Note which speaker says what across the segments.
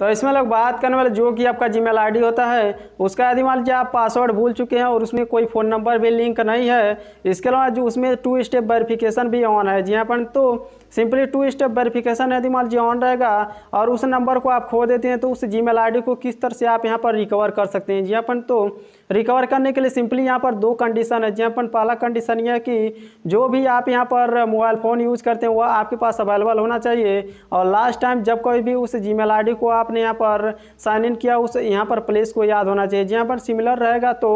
Speaker 1: तो इसमें लोग बात करने वाले जो कि आपका जीमेल आईडी होता है उसका यदि मान लीजिए आप पासवर्ड भूल चुके हैं और उसमें कोई फ़ोन नंबर भी लिंक नहीं है इसके अलावा जो उसमें टू स्टेप वेरिफिकेशन भी ऑन है जी हाँ पर तो सिंपली टू स्टेप वेरिफिकेशन यदि मान लीजिए ऑन रहेगा और उस नंबर को आप खो देते हैं तो उस जी मेल को किस तरह से आप यहाँ पर रिकवर कर सकते हैं जी हाँ पर तो रिकवर करने के लिए सिंपली यहाँ पर दो कंडीशन है जी हाँ पर पहला कंडीशन यह है कि जो भी आप यहाँ पर मोबाइल फ़ोन यूज़ करते हैं वह आपके पास अवेलेबल होना चाहिए और लास्ट टाइम जब कोई भी उस जी मेल को आप आपने यहाँ पर साइन इन किया उस यहाँ पर प्लेस को याद होना चाहिए जहाँ पर सिमिलर रहेगा तो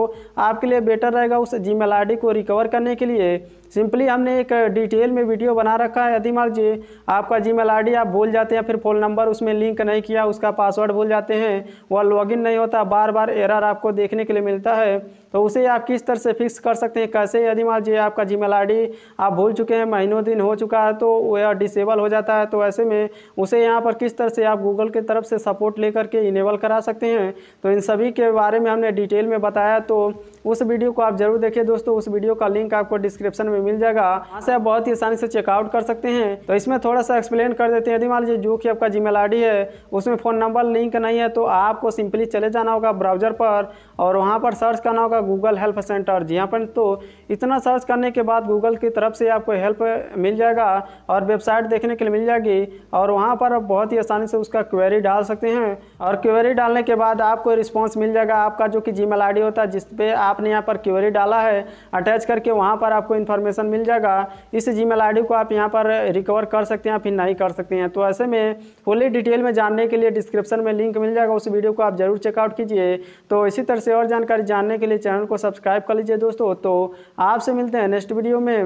Speaker 1: आपके लिए बेटर रहेगा उस जी मेल को रिकवर करने के लिए सिंपली हमने एक डिटेल में वीडियो बना रखा है यदि मान जी आपका जी मेल आप भूल जाते हैं फिर फ़ोन नंबर उसमें लिंक नहीं किया उसका पासवर्ड भूल जाते हैं वह लॉगिन नहीं होता बार बार एरर आपको देखने के लिए मिलता है तो उसे आप किस तरह से फिक्स कर सकते हैं कैसे यदि मान जी आपका जी मेल आप भूल चुके हैं महीनों दिन हो चुका है तो वह डिसेबल हो जाता है तो ऐसे में उसे यहाँ पर किस तरह से आप गूगल की तरफ से सपोर्ट लेकर के इनेबल करा सकते हैं तो इन सभी के बारे में हमने डिटेल में बताया तो उस वीडियो को आप जरूर देखिए दोस्तों उस वीडियो का लिंक आपको डिस्क्रिप्शन में मिल जाएगा वहाँ से आप बहुत ही आसानी से चेकआउट कर सकते हैं तो इसमें थोड़ा सा एक्सप्लेन कर देते हैं यदि मान लीजिए जो कि आपका जी मेल है उसमें फ़ोन नंबर लिंक नहीं है तो आपको सिंपली चले जाना होगा ब्राउजर पर और वहाँ पर सर्च करना होगा गूगल हेल्प सेंटर जी हाँ पर तो इतना सर्च करने के बाद गूगल की तरफ से आपको हेल्प मिल जाएगा और वेबसाइट देखने के लिए मिल जाएगी और वहाँ पर आप बहुत ही आसानी से उसका क्वेरी डाल सकते हैं और क्वेरी डालने के बाद आपको रिस्पॉन्स मिल जाएगा आपका जो कि जी मेल होता है जिस पर आप आपने यहाँ पर क्यूरी डाला है अटैच करके वहाँ पर आपको इन्फॉर्मेशन मिल जाएगा इस जी मेल को आप यहाँ पर रिकवर कर सकते हैं फिर नहीं कर सकते हैं तो ऐसे में फुली डिटेल में जानने के लिए डिस्क्रिप्शन में लिंक मिल जाएगा उस वीडियो को आप जरूर चेकआउट कीजिए तो इसी तरह से और जानकारी जानने के लिए चैनल को सब्सक्राइब कर लीजिए दोस्तों तो आपसे मिलते हैं नेक्स्ट वीडियो में